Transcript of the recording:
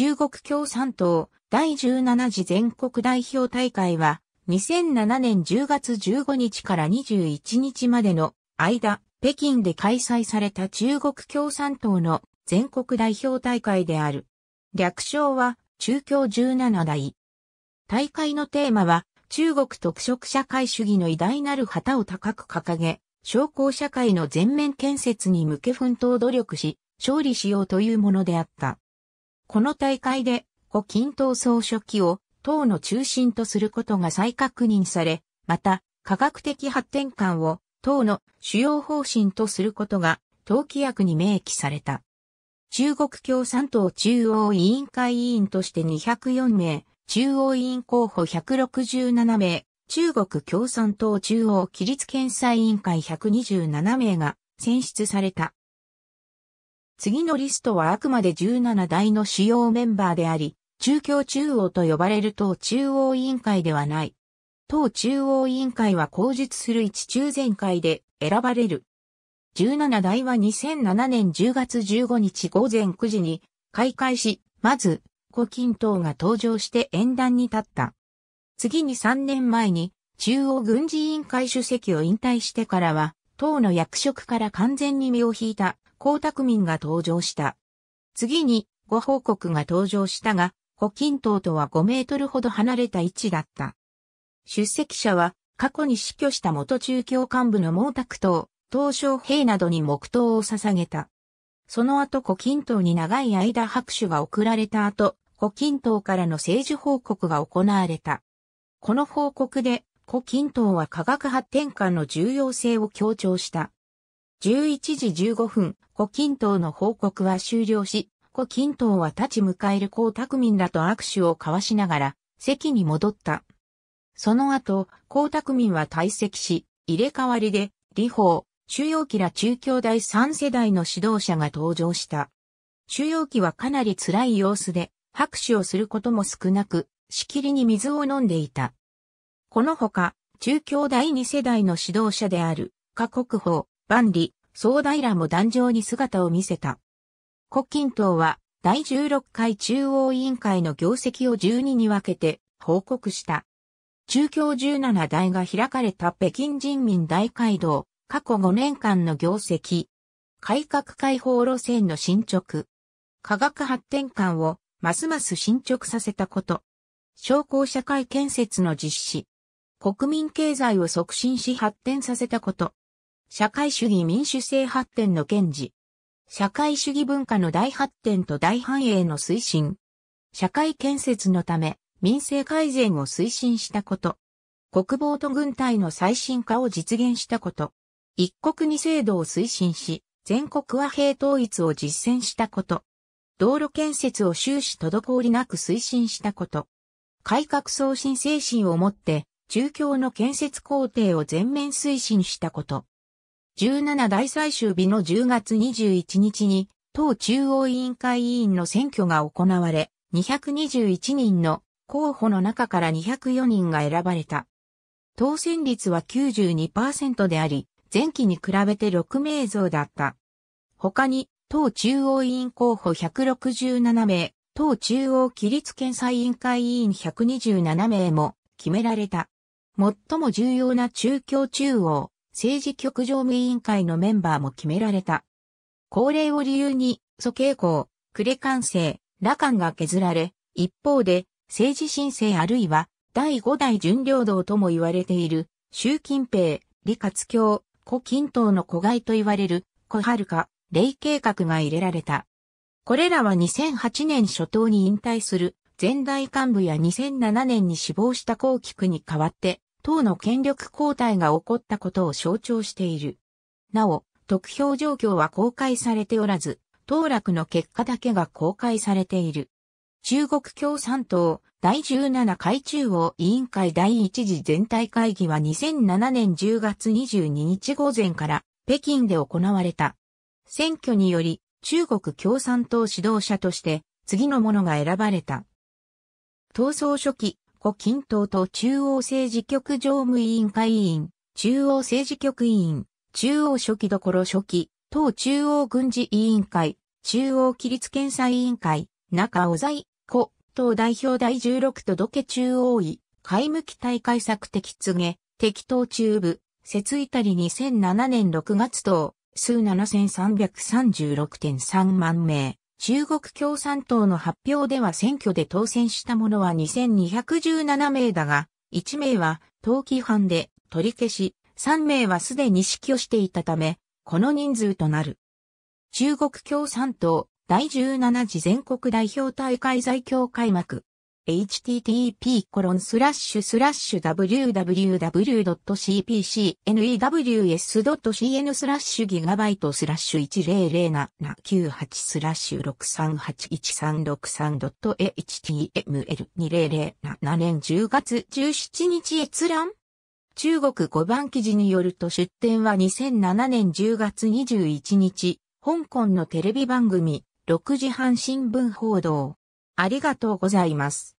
中国共産党第17次全国代表大会は2007年10月15日から21日までの間、北京で開催された中国共産党の全国代表大会である。略称は中共17代。大会のテーマは中国特色社会主義の偉大なる旗を高く掲げ、商工社会の全面建設に向け奮闘努力し、勝利しようというものであった。この大会で、胡錦涛総書記を党の中心とすることが再確認され、また、科学的発展観を党の主要方針とすることが党規約に明記された。中国共産党中央委員会委員として204名、中央委員候補167名、中国共産党中央規律検査委員会127名が選出された。次のリストはあくまで17代の主要メンバーであり、中共中央と呼ばれる党中央委員会ではない。党中央委員会は公述する一中全会で選ばれる。17代は2007年10月15日午前9時に開会し、まず、胡錦涛が登場して演壇に立った。次に3年前に中央軍事委員会主席を引退してからは、党の役職から完全に身を引いた江沢民が登場した。次に、ご報告が登場したが、胡錦涛とは5メートルほど離れた位置だった。出席者は、過去に死去した元中共幹部の毛沢東、東小平などに黙祷を捧げた。その後胡錦涛に長い間拍手が送られた後、胡錦涛からの政治報告が行われた。この報告で、胡錦涛は科学発展観の重要性を強調した。11時15分、胡錦涛の報告は終了し、胡錦涛は立ち迎える江沢民らと握手を交わしながら、席に戻った。その後、江沢民は退席し、入れ替わりで、李鵬、中央期ら中京大3世代の指導者が登場した。中央期はかなり辛い様子で、拍手をすることも少なく、しきりに水を飲んでいた。このほか、中京大2世代の指導者である、加国宝、万里、総平も壇上に姿を見せた。胡錦党は第16回中央委員会の業績を12に分けて報告した。中共17代が開かれた北京人民大会堂、過去5年間の業績、改革開放路線の進捗、科学発展館をますます進捗させたこと、商工社会建設の実施、国民経済を促進し発展させたこと、社会主義民主制発展の堅持。社会主義文化の大発展と大繁栄の推進。社会建設のため、民生改善を推進したこと。国防と軍隊の最新化を実現したこと。一国二制度を推進し、全国和平統一を実践したこと。道路建設を終始滞りなく推進したこと。改革創新精神をもって、中共の建設工程を全面推進したこと。17大最終日の10月21日に、党中央委員会委員の選挙が行われ、221人の候補の中から204人が選ばれた。当選率は92%であり、前期に比べて6名増だった。他に、党中央委員候補167名、党中央規律検査委員会委員127名も決められた。最も重要な中共中央、政治局常務委員会のメンバーも決められた。高齢を理由に、蘇向、暮れ、完成羅漢が削られ、一方で、政治申請あるいは、第5代巡領道とも言われている、習近平、李克強、胡錦涛の子外と言われる、小春か、霊計画が入れられた。これらは2008年初頭に引退する、前代幹部や2007年に死亡した後期区に代わって、党の権力交代が起こったことを象徴している。なお、得票状況は公開されておらず、当落の結果だけが公開されている。中国共産党第17回中央委員会第1次全体会議は2007年10月22日午前から北京で行われた。選挙により中国共産党指導者として次のものが選ばれた。闘争初期、古近東と中央政治局常務委員会委員、中央政治局委員、中央初期どころ初期、党中央軍事委員会、中央規律検査委員会、中尾在、古、党代表第16都道家中央委、海向大会策的告げ、敵党中部、節いたり2007年6月等、数7336.3万名。中国共産党の発表では選挙で当選した者は2217名だが、1名は登記犯で取り消し、3名はすでに死去していたため、この人数となる。中国共産党第17次全国代表大会在京開幕。http://www.cpcnews.cn スラッシュギガバイトスラッシュ100798スラッシュ 638136.html2007 年10月17日閲覧中国5番記事によると出展は2007年10月21日、香港のテレビ番組、6時半新聞報道。ありがとうございます。